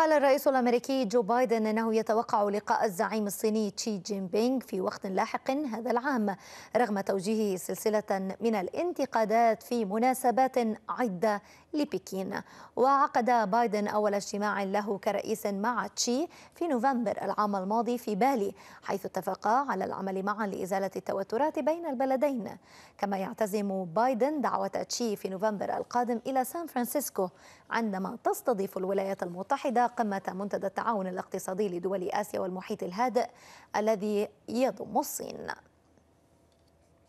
قال الرئيس الامريكي جو بايدن انه يتوقع لقاء الزعيم الصيني تشي جين بينغ في وقت لاحق هذا العام رغم توجيهه سلسله من الانتقادات في مناسبات عده لبكين وعقد بايدن اول اجتماع له كرئيس مع تشي في نوفمبر العام الماضي في بالي حيث اتفقا على العمل معا لازاله التوترات بين البلدين كما يعتزم بايدن دعوه تشي في نوفمبر القادم الى سان فرانسيسكو عندما تستضيف الولايات المتحده قمة منتدى التعاون الاقتصادي لدول آسيا والمحيط الهادئ الذي يضم الصين